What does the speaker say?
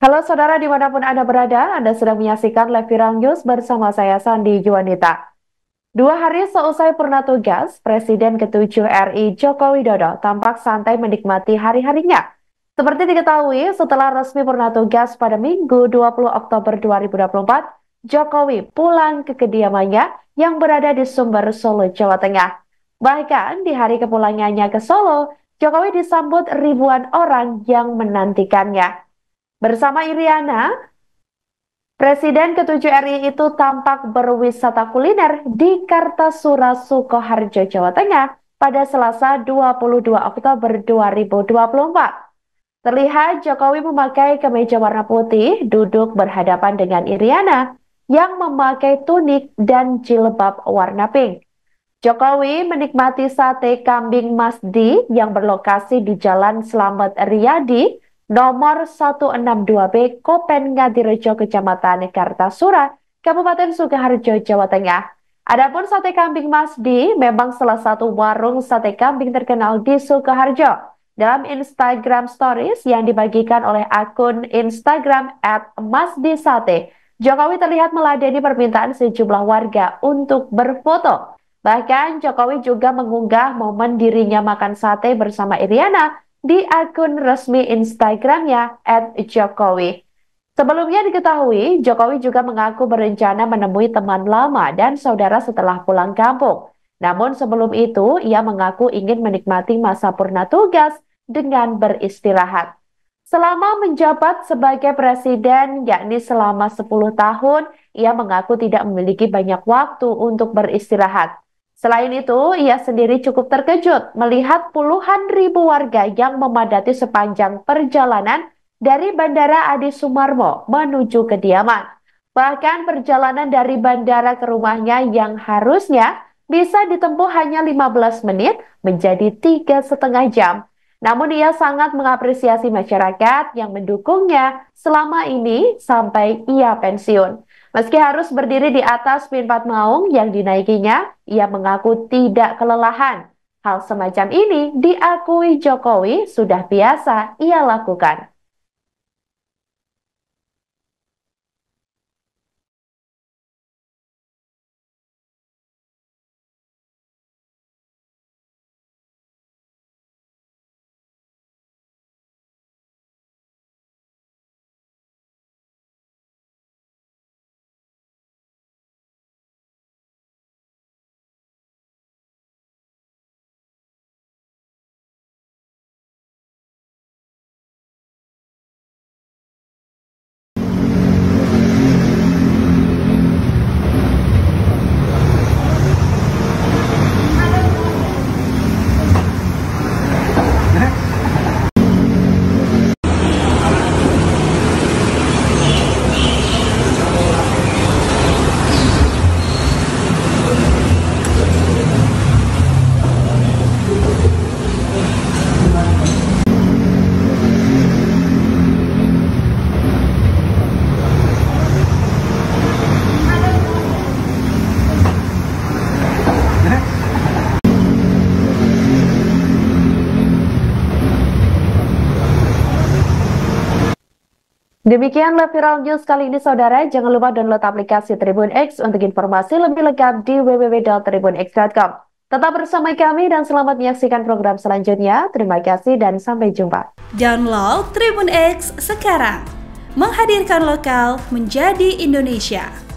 Halo saudara dimanapun Anda berada, Anda sedang menyaksikan Live Viral News bersama saya Sandi Juanita. Dua hari seusai purna tugas, Presiden ke-7 RI Joko Widodo tampak santai menikmati hari-harinya. Seperti diketahui, setelah resmi purna tugas pada Minggu 20 Oktober 2024, Jokowi pulang ke kediamannya yang berada di Sumber, Solo, Jawa Tengah. Bahkan di hari kepulangannya ke Solo, Jokowi disambut ribuan orang yang menantikannya. Bersama Iriana, Presiden ke-7 RI itu tampak berwisata kuliner di Kartasura, Sukoharjo, Jawa Tengah pada Selasa 22 Oktober 2024. Terlihat Jokowi memakai kemeja warna putih duduk berhadapan dengan Iriana yang memakai tunik dan jilbab warna pink. Jokowi menikmati sate kambing Masdi yang berlokasi di Jalan Selamat Riyadi, nomor 162B Kopen Ngadirejo Kecamatan Kartasura, Kabupaten Sukoharjo, Jawa Tengah. Adapun sate kambing Mas Di memang salah satu warung sate kambing terkenal di Sukoharjo. Dalam Instagram Stories yang dibagikan oleh akun Instagram at Jokowi terlihat meladeni permintaan sejumlah warga untuk berfoto. Bahkan Jokowi juga mengunggah momen dirinya makan sate bersama Iriana di akun resmi Instagramnya @jokowi. Sebelumnya diketahui, Jokowi juga mengaku berencana menemui teman lama dan saudara setelah pulang kampung. Namun sebelum itu, ia mengaku ingin menikmati masa purna tugas dengan beristirahat. Selama menjabat sebagai presiden, yakni selama 10 tahun, ia mengaku tidak memiliki banyak waktu untuk beristirahat. Selain itu, ia sendiri cukup terkejut melihat puluhan ribu warga yang memadati sepanjang perjalanan dari Bandara Adi Sumarmo menuju kediaman. Bahkan perjalanan dari bandara ke rumahnya yang harusnya bisa ditempuh hanya 15 menit menjadi tiga setengah jam. Namun ia sangat mengapresiasi masyarakat yang mendukungnya selama ini sampai ia pensiun. Meski harus berdiri di atas pimpat maung yang dinaikinya, ia mengaku tidak kelelahan. Hal semacam ini diakui Jokowi sudah biasa ia lakukan. Demikianlah viral news kali ini saudara. Jangan lupa download aplikasi Tribun X untuk informasi lebih lengkap di www.tribunx.com. Tetap bersama kami dan selamat menyaksikan program selanjutnya. Terima kasih dan sampai jumpa. Download Tribun X sekarang. Menghadirkan lokal menjadi Indonesia.